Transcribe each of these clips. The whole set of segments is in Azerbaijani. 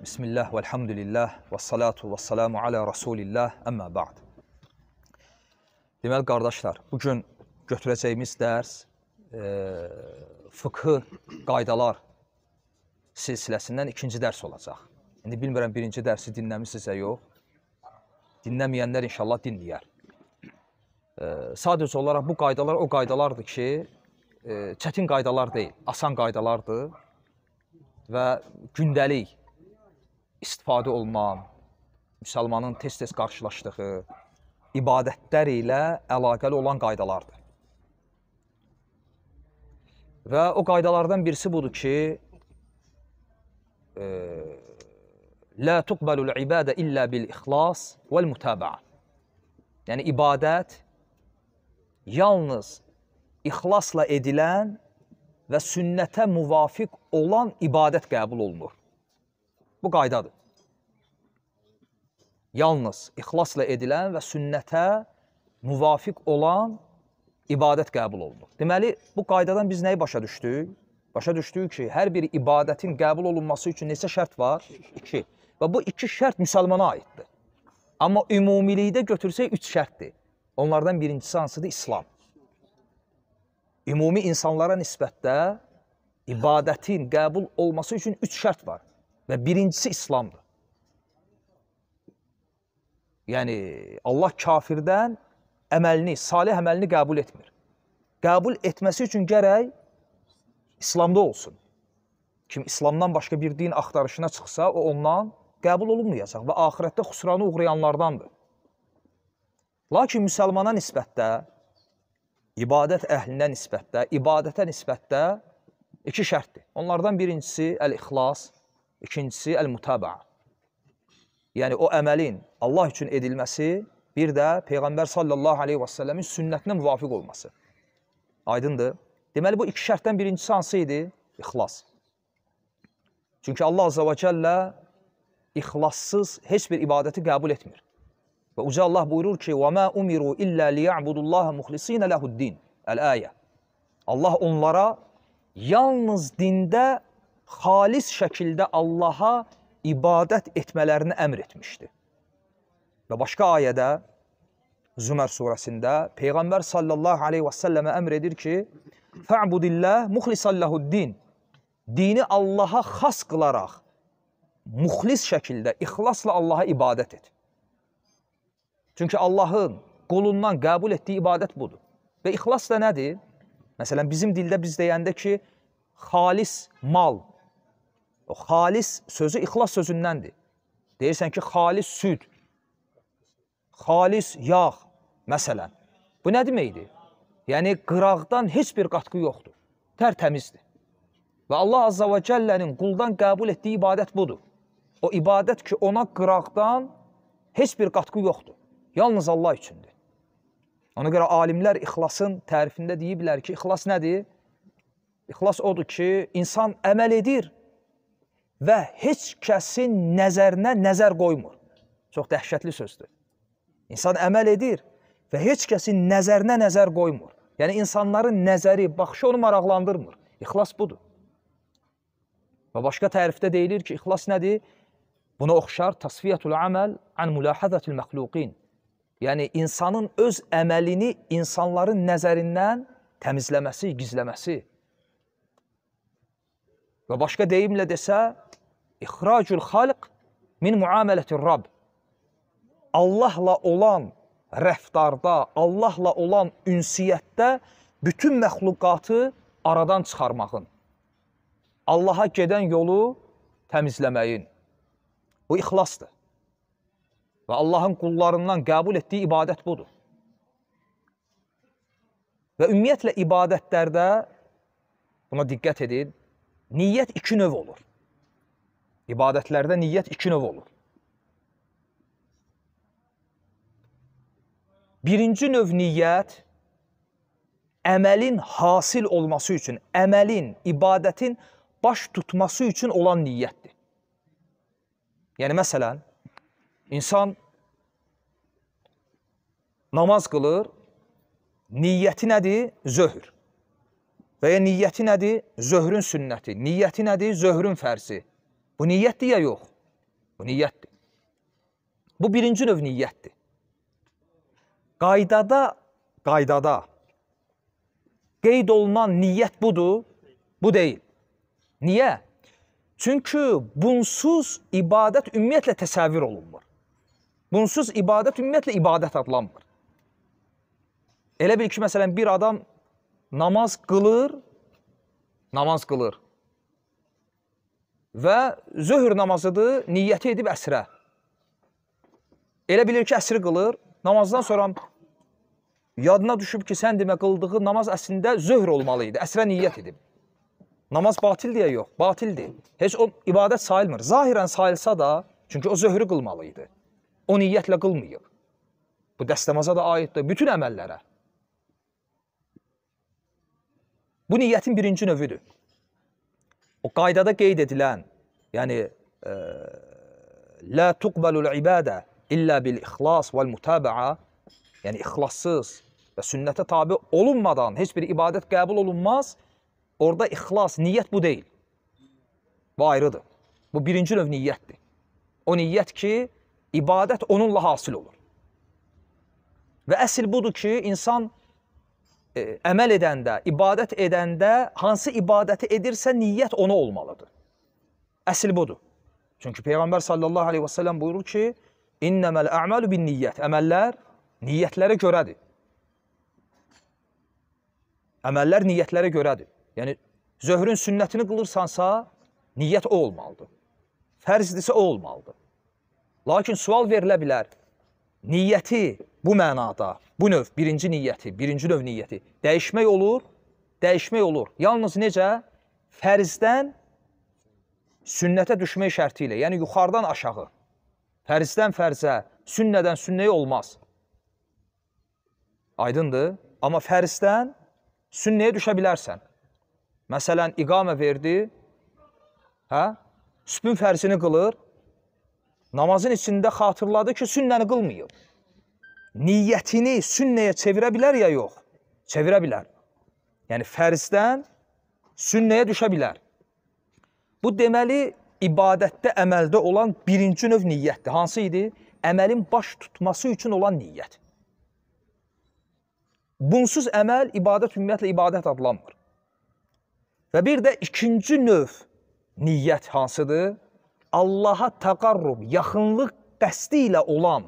Bismillah, velhamdülillah, və salatu və salamu alə Rasulillah, əmmə ba'd. Deməli, qardaşlar, bugün götürəcəyimiz dərs e, fıqhı qaydalar silsiləsindən ikinci dərs olacaq. İndi bilmirəm, birinci dərsi dinləmişsinizsə yox. Dinləməyənlər inşallah dinləyər. E, sadəcə olaraq bu qaydalar o qaydalardır ki, e, çətin qaydalar deyil, asan qaydalardır və gündəlik istifadə olunan, müsəlmanın tez-tez qarşılaşdığı ibadətlər ilə əlaqəli olan qaydalardır. Və o qaydalardan birisi budur ki, لا تقبل العبادة إلا بالإخلاص والمتابعة. Yəni ibadət yalnız ixlasla edilən və sünnətə müvafiq olan ibadət qəbul olunur. Bu qaydadır. Yalnız ixlasla edilən və sünnətə müvafiq olan ibadət qəbul olunur. Deməli, bu qaydadan biz nəyi başa düşdük? Başa düşdük ki, hər bir ibadətin qəbul olunması üçün neçə şərt var? İki. Və bu iki şərt müsəlmana aiddir. Amma ümumilikdə götürsək, üç şərtdir. Onlardan birincisi hansıdır? İslam. Ümumi insanlara nisbətdə ibadətin qəbul olması üçün üç şərt var. Və birincisi İslamdır. Yəni Allah kafirdən əməlini, salih əməlini qəbul etmir. Qəbul etməsi üçün gərək İslamda olsun. Kim İslamdan başqa bir din axtarışına çıxsa, o ondan qəbul olunmayacaq və axirətdə xüsrana uğrayanlardandır. Lakin müsəlmana nisbətdə, ibadət əhlinə nisbətdə, ibadətə nisbətdə iki şərtdir. Onlardan birincisi əl-ixlas, İkincisi əl-mutaba'a. Yəni o əməlin Allah üçün edilməsi, bir də Peyğəmbər sallallahu aleyhi və səlləmin sünnətinə müvafiq olması. Aydındır. Deməli, bu iki şərtdən birincisi hansı idi? İxlas. Çünki Allah azza və kəllə ixlassız heç bir ibadəti qəbul etmir. Və Uca Allah buyurur ki, وَمَا أُمِرُوا إِلَّا لِيَعْبُدُ اللّٰهَ مُخْلِص۪ينَ لَهُ الدِّينَ Əl-əyə. Allah onlara yalnız dində xalis şəkildə Allaha ibadət etmələrini əmr etmişdi. Və başqa ayədə Zümer surəsində Peyğəmbər sallallahu aleyhi və səlləmə əmr edir ki, Fə'budillah muxlisalləhuddin Dini Allaha xas qılaraq, muxlis şəkildə, ixlasla Allaha ibadət et. Çünki Allahın qolundan qəbul etdiyi ibadət budur. Və ixlas da nədir? Məsələn, bizim dildə biz deyəndə ki, xalis mal, Xalis sözü ixlas sözündəndir. Deyirsən ki, xalis süd, xalis yağ, məsələn. Bu nə deməkdir? Yəni, qıraqdan heç bir qatqı yoxdur. Tərtəmizdir. Və Allah Azza və Cəllənin quldan qəbul etdiyi ibadət budur. O ibadət ki, ona qıraqdan heç bir qatqı yoxdur. Yalnız Allah üçündür. Ona görə alimlər ixlasın tərifində deyiblər ki, ixlas nədir? İxlas odur ki, insan əməl edir, və heç kəsin nəzərinə nəzər qoymur. Çox dəhşətli sözdür. İnsan əməl edir və heç kəsin nəzərinə nəzər qoymur. Yəni insanların nəzəri, baxışı onu maraqlandırmır. İxlas budur. Və başqa tərifdə deyilir ki, ixlas nədir? Buna oxşar tasfiyatul aməl an mulahazatil məxluqin. Yəni insanın öz əməlini insanların nəzərindən təmizləməsi, gizləməsi. Və başqa deyimlə desə, ixracul xalq min muamələtir Rab. Allahla olan rəftarda, Allahla olan ünsiyyətdə bütün məxluqatı aradan çıxarmağın, Allaha gedən yolu təmizləməyin. Bu ixlasdır. Və Allahın qullarından qəbul etdiyi ibadət budur. Və ümumiyyətlə ibadətlərdə buna diqqət edin, Niyyət iki növ olur. İbadətlərdə niyyət iki növ olur. Birinci növ niyyət əməlin hasil olması üçün, əməlin, ibadətin baş tutması üçün olan niyyətdir. Yəni məsələn, insan namaz qılır, niyyəti nədir? Zöhr. Və ya niyyəti nədir? Zöhrün sünnəti. Niyyəti nədir? Zöhrün fərzi. Bu niyyətdir ya yox? Bu niyyətdir. Bu birinci növ niyyətdir. Qaydada, qaydada qeyd olunan niyyət budur, bu deyil. Niyə? Çünki bunsuz ibadət ümumiyyətlə təsəvvür olunmur. Bunsuz ibadət ümumiyyətlə ibadət adlanmır. Elə bil ki, məsələn, bir adam namaz qılır, namaz qılır. Və zöhr namazıdır, niyyəti edib əsrə. Elə bilir ki, əsri qılır, namazdan sonra yadına düşüb ki, sən demə qıldığı namaz əslində zöhr olmalı idi, əsrə niyyət edib. Namaz batil deyə yox, batildir. Heç o ibadət sayılmır. Zahirən sayılsa da, çünki o zöhrü qılmalı idi. O niyyətlə qılmayıb. Bu dəstəmaza da aiddir, bütün əməllərə. Bu niyyətin birinci növüdür. O qaydada qeyd edilən, yəni e, la tuqbalul ibadə illə bil ixlas vəl mutaba'a, yəni ixlassız və sünnətə tabi olunmadan heç bir ibadət qəbul olunmaz. Orada ixlas, niyyət bu deyil. Bu ayrıdır. Bu birinci növ niyyətdir. O niyyət ki, ibadət onunla hasil olur. Və əsl budur ki, insan E, əməl edəndə, ibadət edəndə hansı ibadəti edirsə niyyət ona olmalıdır. Əsl budur. Çünki Peyğəmbər sallallahu aleyhi və sələm buyurur ki, İnnəməl əməlu bin niyyət. Əməllər niyyətlərə görədir. Əməllər niyyətlərə görədir. Yəni, zöhrün sünnətini qılırsansa, niyyət o olmalıdır. Fərzdirsə o olmalıdır. Lakin sual verilə bilər, niyyəti bu mənada Bu növ birinci niyyəti, birinci növ niyyəti dəyişmək olur, dəyişmək olur. Yalnız necə? Fərzdən sünnətə düşmək şərti ilə, yəni yuxarıdan aşağı. Fərzdən fərzə, sünnədən sünnəyə olmaz. Aydındır? Amma fərzdən sünnəyə düşə bilərsən. Məsələn, iqamə verdi, hə? Sübhün fərzini qılır, namazın içində xatırladı ki, sünnəni qılmayıb niyyətini sünnəyə çevirə bilər ya yox? Çevirə bilər. Yəni fərzdən sünnəyə düşə bilər. Bu deməli ibadətdə, əməldə olan birinci növ niyyətdir. Hansı idi? Əməlin baş tutması üçün olan niyyət. Bunsuz əməl ibadət ümumiyyətlə ibadət adlanmır. Və bir də ikinci növ niyyət hansıdır? Allaha təqarrub, yaxınlıq qəsdi ilə olan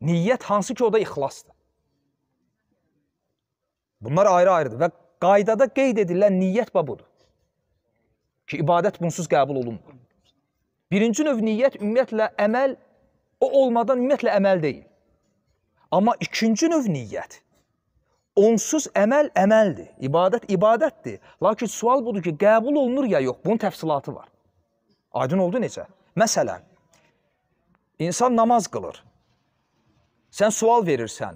Niyyət hansı ki, o da ixlasdır. Bunlar ayrı-ayrıdır və qaydada qeyd edilən niyyət babudur. Ki, ibadət bunsuz qəbul olunmur. Birinci növ niyyət ümumiyyətlə əməl, o olmadan ümumiyyətlə əməl deyil. Amma ikinci növ niyyət, onsuz əməl əməldir, ibadət ibadətdir. Lakin sual budur ki, qəbul olunur ya yox, bunun təfsilatı var. Aydın oldu necə? Məsələn, insan namaz qılır Sən sual verirsən.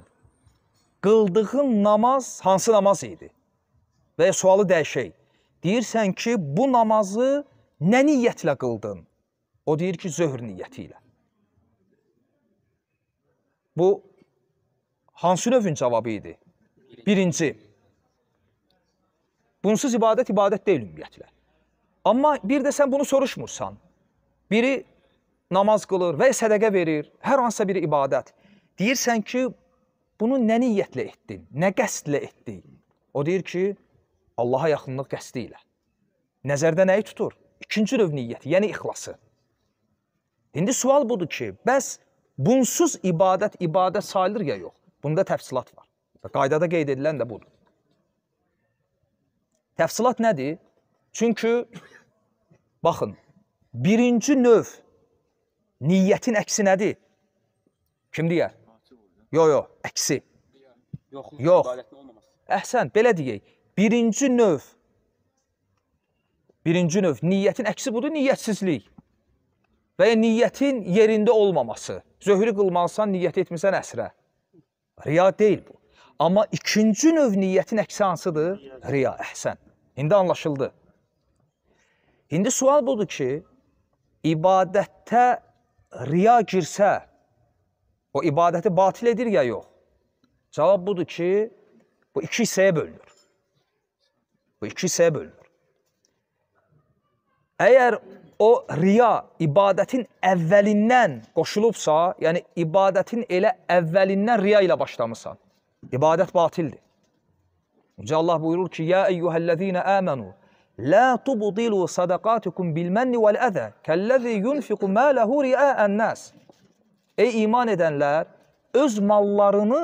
Qıldığın namaz hansı namaz idi? Və ya sualı dəyişək. Deyirsən ki, bu namazı nə niyyətlə qıldın? O deyir ki, zöhr niyyəti ilə. Bu hansı növün cavabı idi? Birinci. Bunsuz ibadət ibadət deyil ümumiyyətlə. Amma bir də sən bunu soruşmursan. Biri namaz qılır və ya sədəqə verir, hər hansısa bir ibadət. Deyirsən ki, bunu nə niyyətlə etdin? Nə qəsdlə etdin? O deyir ki, Allaha yaxınlıq qəsdi ilə. Nəzərdə nəyi tutur? İkinci növ niyyəti, yəni ixlası. İndi sual budur ki, bəs bunsuz ibadət ibadət sayılır ya yox? Bunda təfsilat var. Qaydada qeyd edilən də budur. Təfsilat nədir? Çünki baxın, birinci növ niyyətin əksi nədir? Kim deyər? Yox, yox, əksi. Yox, yox. Əhsən, belə deyək. Birinci növ Birinci növ niyyətin əksi budur, niyyətsizlik. Və ya niyyətin yerində olmaması. Zöhrü qılmalısan, niyyət etmirsən əsrə. Riya deyil bu. Amma ikinci növ niyyətin əksi hansıdır? Riya, əhsən. İndi anlaşıldı. İndi sual budur ki, ibadətdə riya girsə, o ibadəti batil edir ya yox? Cavab budur ki, bu iki hissəyə bölünür. Bu iki hissəyə bölünür. Əgər o riya ibadətin əvvəlindən qoşulubsa, yəni ibadətin elə əvvəlindən riya ilə başlamısan, ibadət batildir. Yüce Allah buyurur ki, Ya eyyuhəl-ləzina əmənu, لا تبطلوا صدقاتكم بالمن والأذى كالذي ينفق ماله رئاء الناس Ey iman edənlər, öz mallarını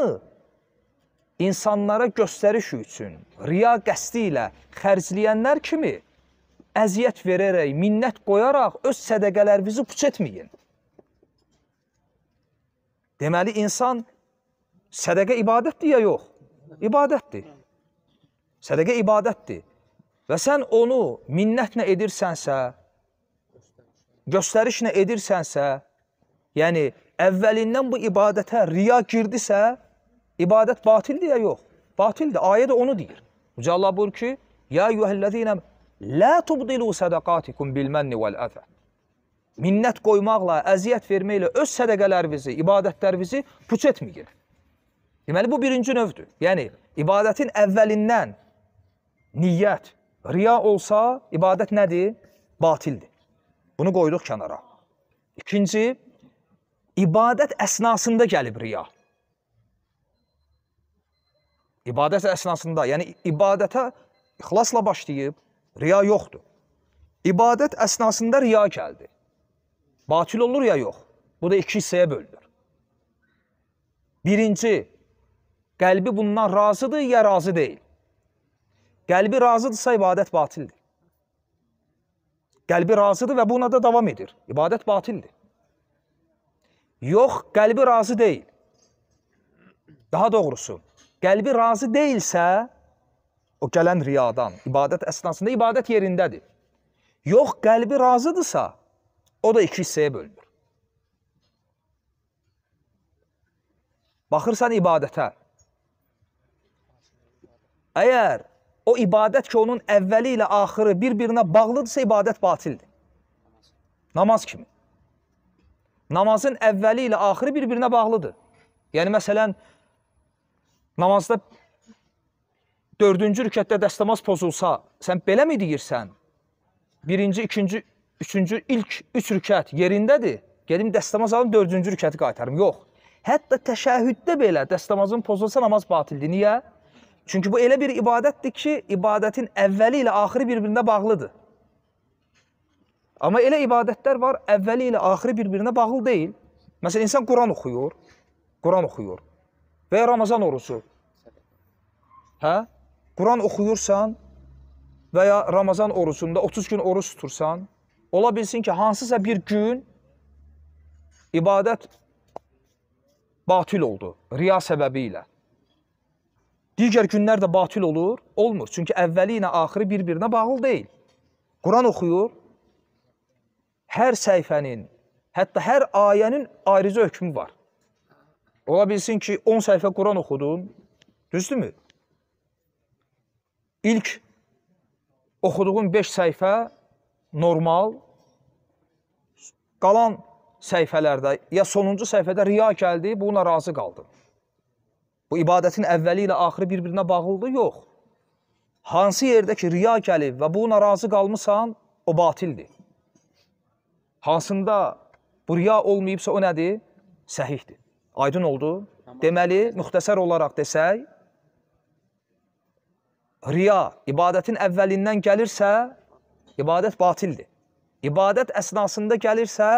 insanlara göstəriş üçün riya qəsdi ilə xərcləyənlər kimi əziyyət verərək, minnət qoyaraq öz sədəqələrinizi puç etməyin. Deməli, insan sədəqə ibadətdir ya yox? İbadətdir. Sədəqə ibadətdir. Və sən onu minnətlə edirsənsə, göstərişlə edirsənsə, Yəni, əvvəlindən bu ibadətə riya girdisə, ibadət batildir ya yox? Batildir. Ayə də onu deyir. Uca Allah buyur ki, Ya yuhəlləzinə lə tubdilu sədəqatikum bilmənni vəl-əfə. Minnət qoymaqla, əziyyət verməklə öz sədəqələrinizi, ibadətlərinizi puç etməyin. Deməli, bu birinci növdür. Yəni, ibadətin əvvəlindən niyyət, riya olsa, ibadət nədir? Batildir. Bunu qoyduq kənara. İkinci, ibadət əsnasında gəlib riya. İbadət əsnasında, yəni ibadətə ixlasla başlayıb, riya yoxdur. İbadət əsnasında riya gəldi. Batil olur ya yox. Bu da iki hissəyə bölünür. Birinci, qəlbi bundan razıdır ya razı deyil. Qəlbi razıdırsa ibadət batildir. Qəlbi razıdır və buna da davam edir. İbadət batildir. Yox, qəlbi razı deyil. Daha doğrusu, qəlbi razı deyilsə, o gələn riyadan, ibadət əsnasında ibadət yerindədir. Yox, qəlbi razıdırsa, o da iki hissəyə bölünür. Baxırsan ibadətə. Əgər o ibadət ki, onun əvvəli ilə axırı bir-birinə bağlıdırsa, ibadət batildir. Namaz kimi namazın əvvəli ilə axırı bir-birinə bağlıdır. Yəni, məsələn, namazda dördüncü rükətdə dəstəmaz pozulsa, sən belə mi deyirsən? Birinci, ikinci, üçüncü, ilk üç rükət yerindədir. Gedim dəstəmaz alım, dördüncü rükəti qaytarım. Yox. Hətta təşəhüddə belə dəstəmazın pozulsa namaz batildir. Niyə? Çünki bu elə bir ibadətdir ki, ibadətin əvvəli ilə axırı bir-birində bağlıdır. Amma elə ibadətlər var, əvvəli ilə axiri bir-birinə bağlı deyil. Məsələn, insan Quran oxuyur, Quran oxuyur və ya Ramazan orucu. Hə? Quran oxuyursan və ya Ramazan orucunda 30 gün oruç tutursan, ola bilsin ki, hansısa bir gün ibadət batil oldu riya səbəbi ilə. Digər günlər də batil olur, olmur. Çünki əvvəli ilə axiri bir-birinə bağlı deyil. Quran oxuyur, hər səhifənin, hətta hər ayənin ayrıca hökmü var. Ola bilsin ki, 10 səhifə Quran oxudun, düzdürmü? İlk oxuduğun 5 səhifə normal, qalan səhifələrdə ya sonuncu səhifədə riya gəldi, buna razı qaldın. Bu ibadətin əvvəli ilə axırı bir-birinə bağlıdır? Yox. Hansı yerdə ki, riya gəlib və buna razı qalmısan, o batildir hansında bu riya olmayıbsa o nədir? Səhihdir. Aydın oldu? Deməli, müxtəsər olaraq desək, riya ibadətin əvvəlindən gəlirsə, ibadət batildir. İbadət əsnasında gəlirsə,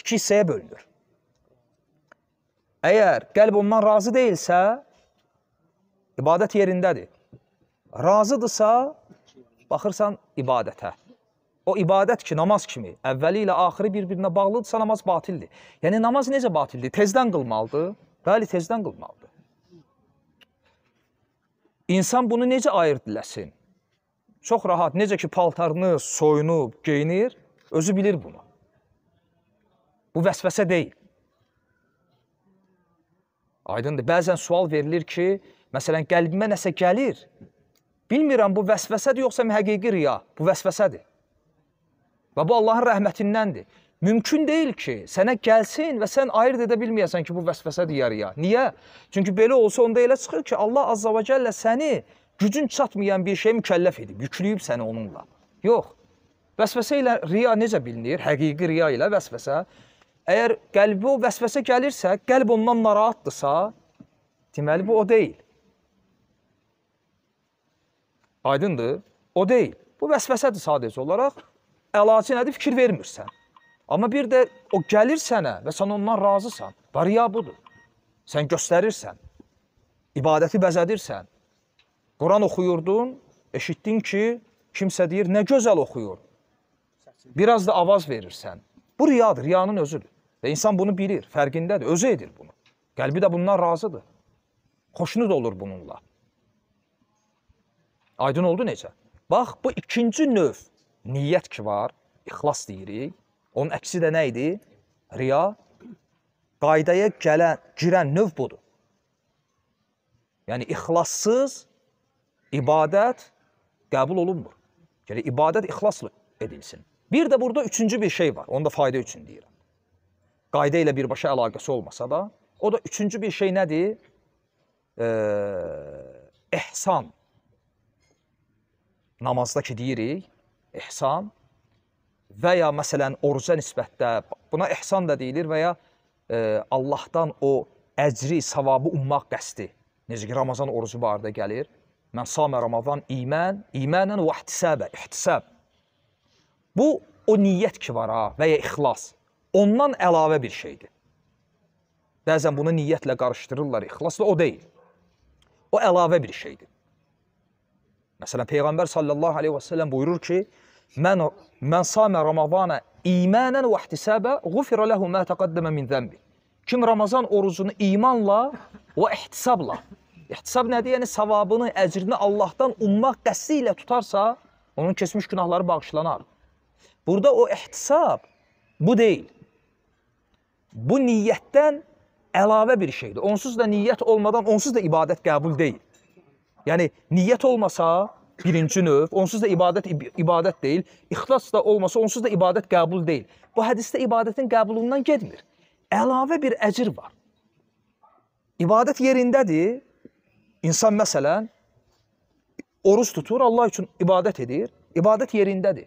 iki hissəyə bölünür. Əgər qəlb ondan razı deyilsə, ibadət yerindədir. Razıdırsa, baxırsan ibadətə. O ibadət ki, namaz kimi, əvvəli ilə axiri bir-birinə bağlıdırsa namaz batildir. Yəni namaz necə batildir? Tezdən qılmalıdır. Bəli, tezdən qılmalıdır. İnsan bunu necə ayırd eləsin? Çox rahat, necə ki paltarını soyunub, geyinir, özü bilir bunu. Bu vəsvəsə deyil. Aydındır. Bəzən sual verilir ki, məsələn, qəlbimə nəsə gəlir. Bilmirəm bu vəsvəsədir yoxsa həqiqi riya? Bu vəsvəsədir. Və bu Allahın rəhmətindəndir. Mümkün deyil ki, sənə gəlsin və sən ayırd edə bilməyəsən ki, bu vəsvəsədir yarıya. Niyə? Çünki belə olsa onda elə çıxır ki, Allah Azza və Cəllə səni gücün çatmayan bir şey mükəlləf edib, yükləyib səni onunla. Yox. Vəsvəsə ilə riya necə bilinir? Həqiqi riya ilə vəsvəsə. Əgər qəlbi o vəsvəsə gəlirsə, qəlb ondan narahatdırsa, deməli bu o deyil. Aydındır? O deyil. Bu vəsvəsədir sadəcə olaraq əlaçı nədir fikir vermirsən. Amma bir də o gəlir sənə və sən ondan razısan. Variya budur. Sən göstərirsən. İbadəti bəzədirsən. Quran oxuyurdun, eşitdin ki, kimsə deyir, nə gözəl oxuyur. Biraz da avaz verirsən. Bu riyadır, riyanın özüdür. Və insan bunu bilir, fərqindədir, özü edir bunu. Qəlbi də bundan razıdır. Xoşunu da olur bununla. Aydın oldu necə? Bax, bu ikinci növ niyyət ki var, ixlas deyirik. Onun əksi də nə idi? Riya. Qaydaya gələn, girən növ budur. Yəni ixlassız ibadət qəbul olunmur. Yəni ibadət ixlasla edilsin. Bir də burada üçüncü bir şey var. Onu da fayda üçün deyirəm. Qayda ilə birbaşa əlaqəsi olmasa da, o da üçüncü bir şey nədir? Ee, ehsan. Namazda ki deyirik, ihsan və ya məsələn oruca nisbətdə buna ihsan da deyilir və ya e, Allahdan o əcri, savabı ummaq qəsdi. Necə ki Ramazan orucu barədə gəlir. Mən samə Ramazan iman, imanən və ihtisabə, ihtisab. Bu o niyyət ki var ha və ya ixlas. Ondan əlavə bir şeydir. Bəzən bunu niyyətlə qarışdırırlar, ixlasla o deyil. O əlavə bir şeydir. Məsələn Peyğəmbər sallallahu əleyhi və səlləm buyurur ki: Mən mən samə Ramazana imanən və ihtisaba ğufira lehu ma taqaddama min zənbi. Kim Ramazan orucunu imanla və ihtisabla, ihtisab nədir? Yəni savabını, əcrini Allahdan ummaq qəsdi ilə tutarsa, onun keçmiş günahları bağışlanar. Burada o ihtisab bu deyil. Bu niyyətdən əlavə bir şeydir. Onsuz da niyyət olmadan onsuz da ibadət qəbul deyil. Yəni niyyət olmasa birinci növ. Onsuz da ibadət ibadət deyil. İxlas da olmasa onsuz da ibadət qəbul deyil. Bu hədisdə ibadətin qəbulundan getmir. Əlavə bir əcir var. İbadət yerindədir. İnsan məsələn oruç tutur, Allah üçün ibadət edir. İbadət yerindədir.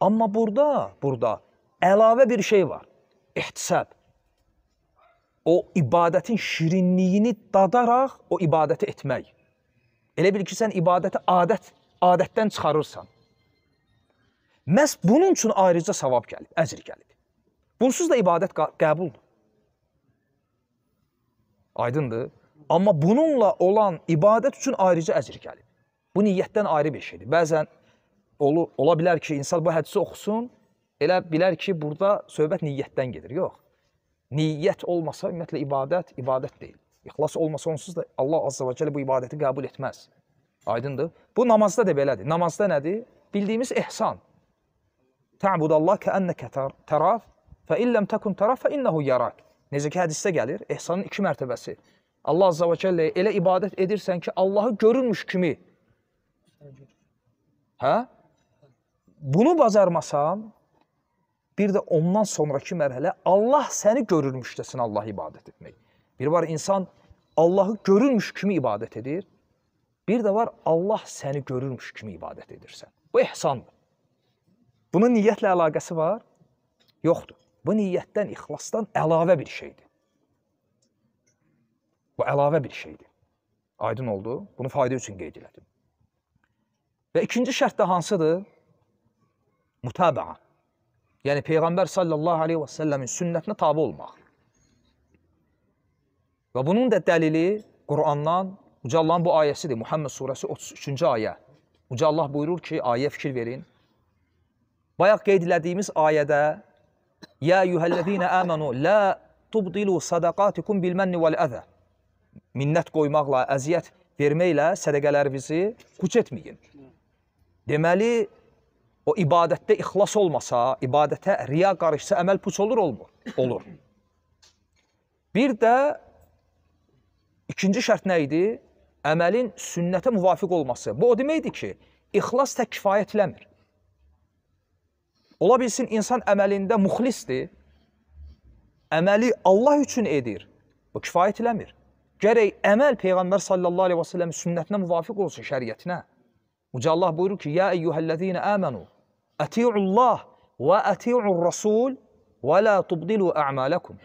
Amma burada, burada əlavə bir şey var. İhtisab. O ibadətin şirinliyini dadaraq o ibadəti etmək. Elə bil ki, sən ibadəti adət adətdən çıxarırsan, məhz bunun üçün ayrıca savab gəlib, əcr gəlib. Bunsuz da ibadət qəbuldur. Aydındır? Amma bununla olan ibadət üçün ayrıca əcr gəlib. Bu niyyətdən ayrı bir şeydir. Bəzən olur, ola bilər ki, insan bu hədisi oxusun, elə bilər ki, burada söhbət niyyətdən gedir. Yox. Niyyət olmasa ümumiyyətlə ibadət ibadət deyil. İxlas olmasa onsuz da Allah azza və cəllə bu ibadəti qəbul etməz. Aydındır? Bu namazda da belədir. Namazda nədir? Bildiyimiz ehsan. Ta'budallah kəənnəkə təraf fə illəm təkun təraf fə innəhu yarak. Necə ki, hədisdə gəlir, ehsanın iki mərtəbəsi. Allah Azza və Kəllə elə ibadət edirsən ki, Allahı görürmüş kimi. Hə? Bunu bacarmasan, bir də ondan sonraki mərhələ Allah səni görürmüşdəsin Allah ibadət etmək. Bir var insan Allahı görürmüş kimi ibadət edir. Bir də var, Allah səni görürmüş kimi ibadət edirsən. Bu ehsandır. Bunun niyyətlə əlaqəsi var? Yoxdur. Bu niyyətdən, ixlasdan əlavə bir şeydir. Bu əlavə bir şeydir. Aydın oldu? Bunu fayda üçün qeyd elədim. Və ikinci şərt də hansıdır? Mutabaa. Yəni Peyğəmbər sallallahu aleyhi və səlləmin sünnətinə tabi olmaq. Və bunun da dəlili Qurandan Uca Allahın bu ayəsidir. Muhammed surəsi 33-cü ayə. Uca Allah buyurur ki, ayə fikir verin. Bayaq qeyd elədiyimiz ayədə Ya yuhəlləzinə əmənu la tubdilu sadaqatikum bilmənni vəl-əzə Minnət qoymaqla, əziyyət verməklə sədəqələrinizi quç etməyin. Deməli, o ibadətdə ixlas olmasa, ibadətə riya qarışsa, əməl puç olur, olmur? Olur. Bir də ikinci şərt nə idi? əməlin sünnətə müvafiq olması. Bu o deməkdir ki, ixlas tək kifayətləmir. Ola bilsin insan əməlində muxlisdir, əməli Allah üçün edir. Bu kifayət eləmir. Gərək əməl Peyğəmbər sallallahu aleyhi və səlləmin sünnətinə müvafiq olsun, şəriətinə. Uca Allah buyurur ki, Ya eyyuhəllədiyinə əmənu, əti'ullah və əti'ur rasul və la tubdilu ə'mələkum.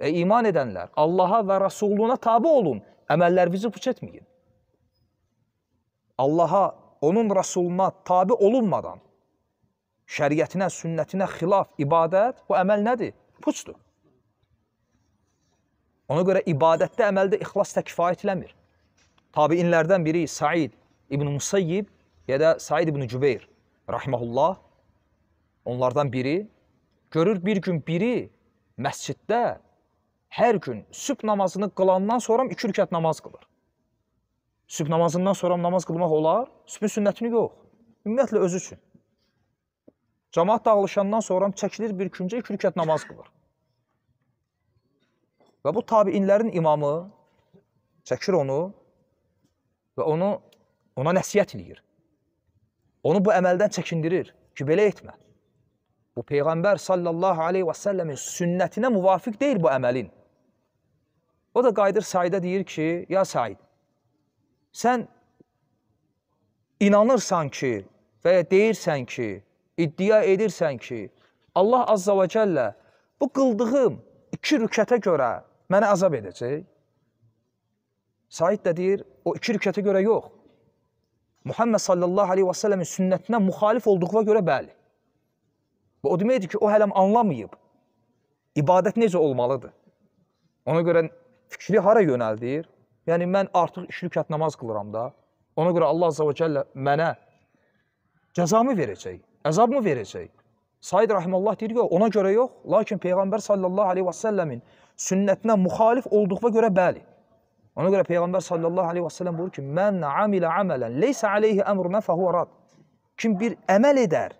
Ey iman edənlər, Allaha və Rasuluna tabi olun, əməllərinizi puç etməyin. Allaha, onun Rasuluna tabi olunmadan şəriətinə, sünnətinə xilaf ibadət, bu əməl nədir? Puçdur. Ona görə ibadətdə, əməldə ixlas da kifayət eləmir. Tabiinlərdən biri Said ibn Musayyib ya da Said ibn Cübeyr rahimehullah onlardan biri görür bir gün biri məsciddə hər gün sübh namazını qılandan sonra 2 rükət namaz qılır. Sübh namazından sonra namaz qılmaq olar? Sübh sünnətini yox. Ümumiyyətlə özü üçün. Cəmaat dağılışandan sonra çəkilir bir küncə iki rükət namaz qılır. Və bu tabiinlərin imamı çəkir onu və onu ona nəsihət eləyir. Onu bu əməldən çəkindirir ki, belə etmə. Bu Peyğəmbər sallallahu aleyhi və səlləmin sünnətinə müvafiq deyil bu əməlin. O da qayıdır Saidə deyir ki, ya Said, sən inanırsan ki, və ya deyirsən ki, iddia edirsən ki, Allah Azza və Cəllə bu qıldığım iki rükətə görə mənə azab edəcək. Said də deyir, o iki rükətə görə yox. Muhammed sallallahu aleyhi və səlləmin sünnətinə müxalif olduğuna görə bəli. Və o deməkdir ki, o hələm anlamayıb. İbadət necə olmalıdır? Ona görə fikri hara yönəldir? Yəni mən artıq üç rükət namaz qılıram da. Ona görə Allah Azza və Cəllə mənə cəzamı verəcək, əzabımı verəcək. Said Rahimallah deyir ki, ona görə yox, lakin Peyğəmbər sallallahu aleyhi və səlləmin sünnətinə müxalif olduqda görə bəli. Ona görə Peyğəmbər sallallahu aleyhi və səlləm buyurur ki, Mən amilə əmələn, leysə aleyhi əmrunə fəhuvə rad. Kim bir əməl edər,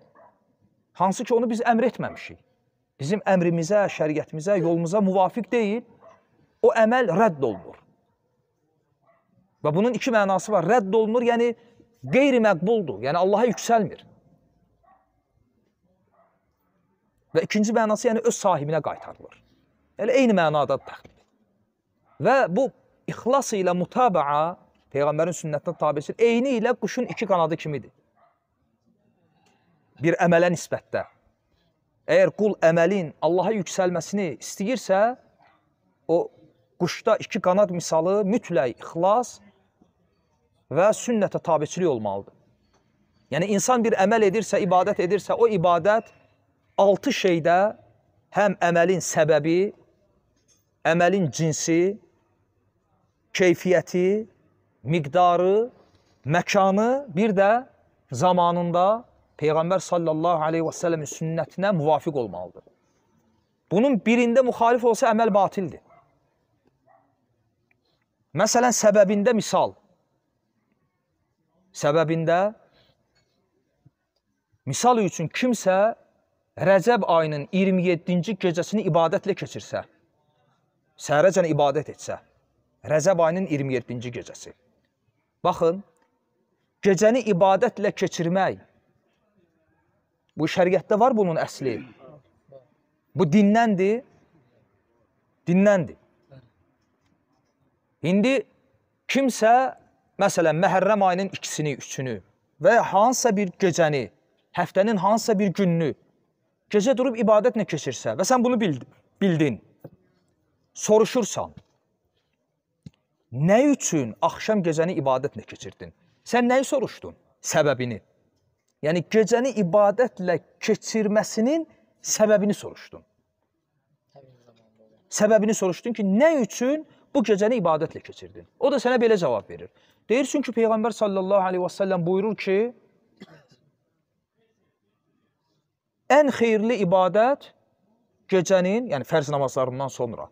hansı ki onu biz əmr etməmişik. Bizim əmrimizə, şəriyyətimizə, yolumuza müvafiq deyil, o əməl rədd olunur. Və bunun iki mənası var. Rədd olunur, yəni qeyri-məqbuldur. Yəni Allaha yüksəlmir. Və ikinci mənası yəni öz sahibinə qaytarılır. Elə eyni mənada təxmin. Və bu ixlas ilə mutabaa peyğəmbərin sünnətinə tabesin eyni ilə quşun iki qanadı kimidir. Bir əmələ nisbətdə. Əgər qul əməlin Allaha yüksəlməsini istəyirsə, o quşda iki qanad misalı mütləq ixlas və sünnətə tabiçilik olmalıdır. Yəni, insan bir əməl edirsə, ibadət edirsə, o ibadət altı şeydə həm əməlin səbəbi, əməlin cinsi, keyfiyyəti, miqdarı, məkanı, bir də zamanında Peyğəmbər sallallahu aleyhi və səlləmin sünnətinə müvafiq olmalıdır. Bunun birində müxalif olsa əməl batildir. Məsələn, səbəbində misal, səbəbində misal üçün kimsə Rəcəb ayının 27-ci gecəsini ibadətlə keçirsə, səhərəcən ibadət etsə, Rəcəb ayının 27-ci gecəsi. Baxın, gecəni ibadətlə keçirmək, bu şəriətdə var bunun əsli. Bu dinləndir, dinləndir. İndi kimsə Məsələn, Məhərrəm ayının ikisini, üçünü və ya hansısa bir gecəni, həftənin hansısa bir gününü gecə durub ibadətlə keçirsə və sən bunu bildin, soruşursan, nə üçün axşam gecəni ibadətlə keçirdin? Sən nəyi soruşdun? Səbəbini. Yəni, gecəni ibadətlə keçirməsinin səbəbini soruşdun. Səbəbini soruşdun ki, nə üçün bu gecəni ibadətlə keçirdin? O da sənə belə cavab verir. Deyir çünki Peyğəmbər sallallahu aleyhi və səlləm buyurur ki, ən xeyirli ibadət gecənin, yəni fərz namazlarından sonra,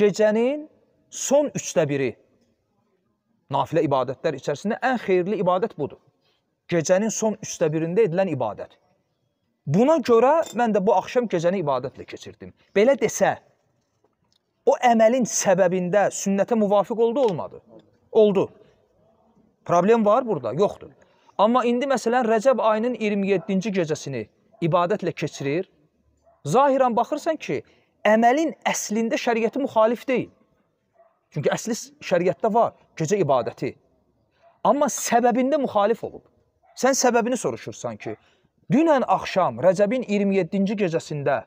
gecənin son üçdə biri nafilə ibadətlər içərisində ən xeyirli ibadət budur. Gecənin son üçdə birində edilən ibadət. Buna görə mən də bu axşam gecəni ibadətlə keçirdim. Belə desə, o əməlin səbəbində sünnətə müvafiq oldu, olmadı? Oldu. Problem var burada? Yoxdur. Amma indi məsələn Rəcəb ayının 27-ci gecəsini ibadətlə keçirir. Zahirən baxırsan ki, əməlin əslində şəriəti müxalif deyil. Çünki əsli şəriətdə var gecə ibadəti. Amma səbəbində müxalif olub. Sən səbəbini soruşursan ki, dünən axşam Rəcəbin 27-ci gecəsində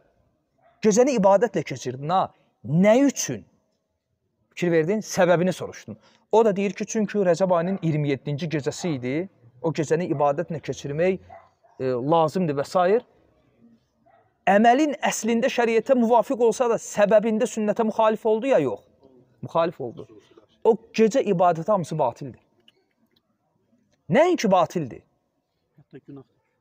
gecəni ibadətlə keçirdin ha, nə üçün? Fikir verdin, səbəbini soruşdun. O da deyir ki, çünki Rəcəb ayının 27-ci gecəsi idi. O gecəni ibadətlə keçirmək e, lazımdır və s. Əməlin əslində şəriətə müvafiq olsa da səbəbində sünnətə müxalif oldu ya yox? Müxalif oldu. O gecə ibadəti hamısı batildir. Nəinki batildir?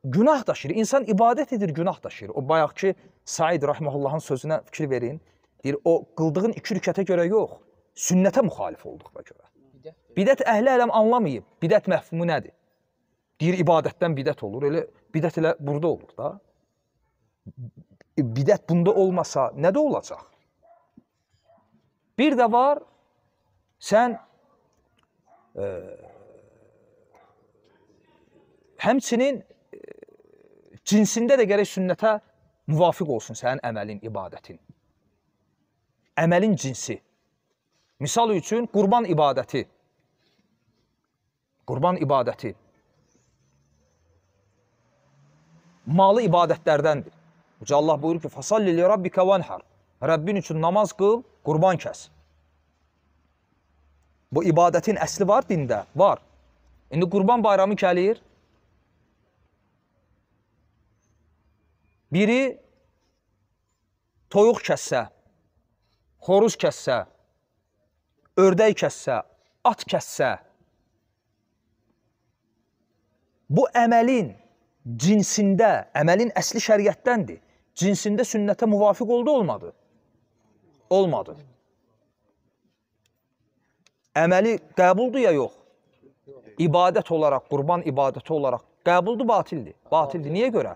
Günah daşıyır. İnsan ibadət edir, günah daşıyır. O bayaq ki, Said Rahimahullahın sözünə fikir verin. Deyir, o qıldığın iki rükətə görə yox, sünnətə müxalif olduqda görə. Bidət əhli ələm anlamayıb. Bidət məhfumu nədir? Deyir ibadətdən bidət olur. Elə bidət elə burada olur da. Bidət bunda olmasa nə də olacaq? Bir də var sən e, həmçinin e, cinsində də gərək sünnətə müvafiq olsun sənin əməlin, ibadətin. Əməlin cinsi Misal üçün qurban ibadəti. Qurban ibadəti malı ibadətlərdəndir. Uca Allah buyurur ki, "Fasalli li rabbika vanhar." Rəbbin üçün namaz qıl, qurban kəs. Bu ibadətin əsli var dində, var. İndi Qurban bayramı gəlir. Biri toyuq kəssə, xoruz kəssə, ördək kəssə, at kəssə, bu əməlin cinsində, əməlin əsli şəriətdəndir. Cinsində sünnətə müvafiq oldu, olmadı? Olmadı. Əməli qəbuldur ya yox? İbadət olaraq, qurban ibadəti olaraq qəbuldur, batildir. Batildir. Niyə görə?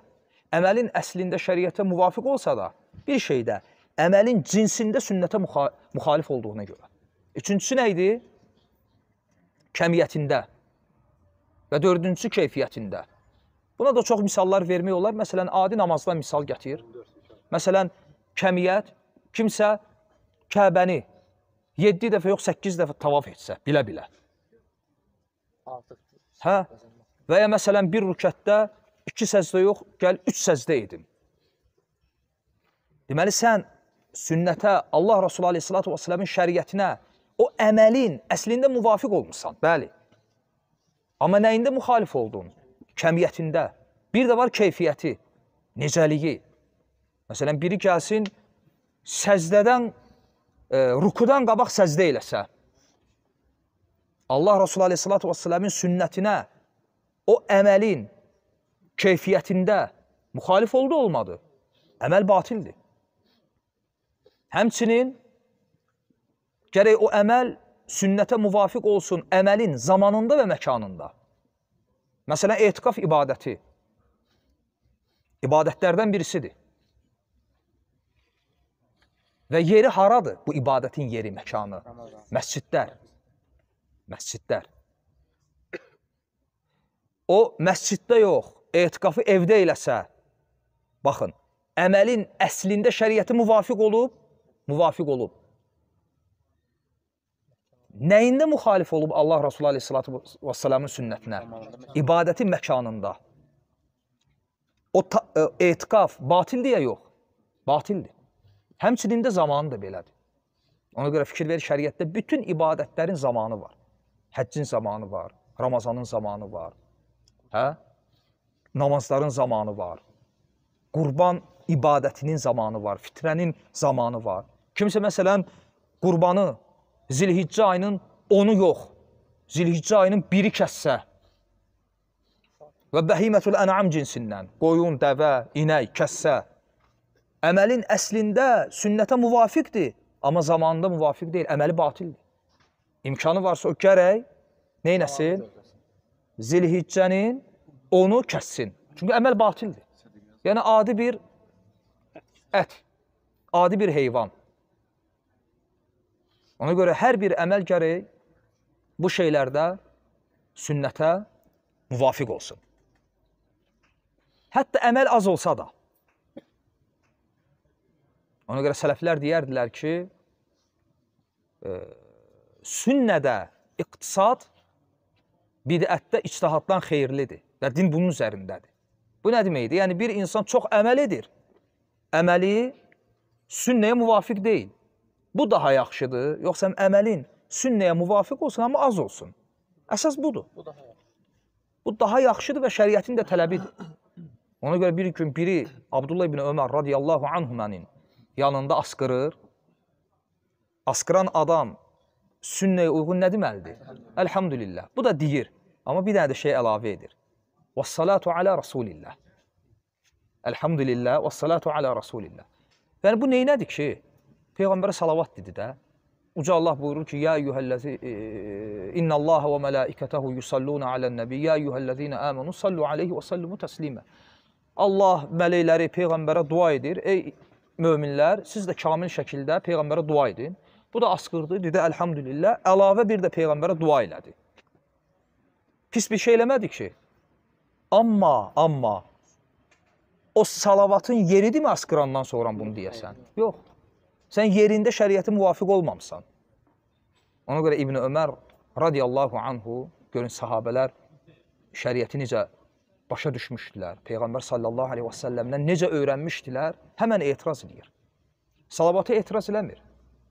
Əməlin əslində şəriətə müvafiq olsa da, bir şeydə əməlin cinsində sünnətə müxalif olduğuna görə. Üçüncüsü nə idi? Kəmiyyətində və dördüncüsü keyfiyyətində. Buna da çox misallar vermək olar. Məsələn, adi namazdan misal gətir. Məsələn, kəmiyyət, kimsə Kəbəni 7 dəfə yox 8 dəfə tavaf etsə, bilə-bilə. Hə? Və ya məsələn bir rükətdə 2 səcdə yox, gəl 3 səcdə edim. Deməli sən sünnətə, Allah Resulü Aleyhissalatu vesselam'ın şəriətinə o əməlin əslində müvafiq olmusan, bəli. Amma nəyində müxalif oldun? Kəmiyyətində. Bir də var keyfiyyəti, necəliyi. Məsələn, biri gəlsin, səzdədən, e, rukudan qabaq səzdə eləsə, Allah Resulü Aleyhisselatü Vesselam'ın sünnətinə, o əməlin keyfiyyətində müxalif oldu olmadı. Əməl batildir. Həmçinin Gərək o əməl sünnətə müvafiq olsun əməlin zamanında və məkanında. Məsələn, etiqaf ibadəti ibadətlərdən birisidir. Və yeri haradır bu ibadətin yeri, məkanı? Məscidlər. Məscidlər. O məsciddə yox, etiqafı evdə eləsə, baxın, əməlin əslində şəriəti müvafiq olub, müvafiq olub. Nəyində müxalif olub Allah Rasulü Aleyhissalatu vesselamın sünnətinə? İbadəti məkanında. O ta, ə, e, etiqaf batildir ya yox? Batildir. Həmçinin də zamanı da belədir. Ona görə fikir ver şəriətdə bütün ibadətlərin zamanı var. Həccin zamanı var, Ramazanın zamanı var. Hə? Namazların zamanı var. Qurban ibadətinin zamanı var, fitrənin zamanı var. Kimsə məsələn qurbanı zilhiccə ayının 10-u yox, zilhiccə ayının biri kəssə və bəhimətül ənam cinsindən, qoyun, dəvə, inək kəssə, əməlin əslində sünnətə müvafiqdir, amma zamanında müvafiq deyil, əməli batildir. İmkanı varsa o gərək neynəsin? Zilhiccənin onu kəssin. Çünki əməl batildir. Yəni adi bir ət, adi bir heyvan. Ona görə hər bir əməlkarı bu şeylərdə sünnətə müvafiq olsun. Hətta əməl az olsa da. Ona görə sələflər deyərdilər ki, e, sünnədə iqtisad bidətdə ictihaddan xeyirlidir və din bunun üzərindədir. Bu nə deməkdir? Yəni bir insan çox əməl edir. Əməli sünnəyə müvafiq deyil. Bu daha yaxşıdır, yoxsa əməlin sünnəyə müvafiq olsun, amma az olsun. Əsas budur. Bu daha yaxşıdır. Bu daha yaxşıdır və şəriətin də tələbidir. Ona görə bir gün biri Abdullah ibn Ömər radiyallahu anhumənin yanında asqırır. Asqıran adam sünnəyə uyğun nə deməlidir? Elhamdülillah. Bu da deyir. Amma bir dənə də şey əlavə edir. Və salatu alə Rasulillah. Elhamdülillah və salatu alə Rasulillah. Yəni bu neynədir ki? Peyğəmbərə salavat dedi də. Uca Allah buyurur ki, Ya eyyuhəlləzi, e, inna Allaha və mələikətəhu yusalluna alən-nəbi, ya eyyuhəlləzinə əmənu, sallu aleyhi və sallimu təslimə. Allah mələkləri Peyğəmbərə dua edir. Ey möminlər, siz də kamil şəkildə Peyğəmbərə dua edin. Bu da asqırdı, dedi, əlhamdülillah. Əlavə bir də Peyğəmbərə dua elədi. Pis bir şey eləmədi ki. Amma, amma, o salavatın yeridirmi asqırandan sonra bunu deyəsən? Yox. Sən yerində şəriətə müvafiq olmamısan. Ona görə İbn Ömər radiyallahu anhu görün sahabelər şəriəti necə başa düşmüşdülər. Peyğəmbər sallallahu əleyhi və səlləmdən necə öyrənmişdilər? Həmən etiraz edir. Salavata etiraz eləmir.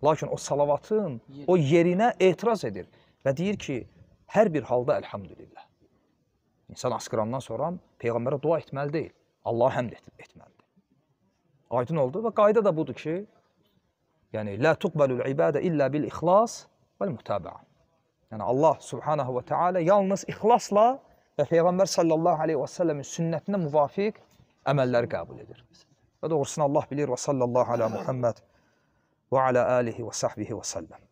Lakin o salavatın o yerinə etiraz edir və deyir ki, hər bir halda elhamdülillah. İnsan asqırandan sonra peyğəmbərə dua etməli deyil. Allah həmd et etməlidir. Aydın oldu və qayda da budur ki, يعني لا تقبل الibade illa bil ihlas vel mutaba'a. Yani Allah Subhanahu ve Teala yalnız ihlasla ve Peygamber sallallahu aleyhi ve sellemin sünnetine muvafik emeller kabul edir. Ve doğrusunu Allah bilir ve sallallahu ala Muhammed ve ala alihi ve sahbihi ve sellem.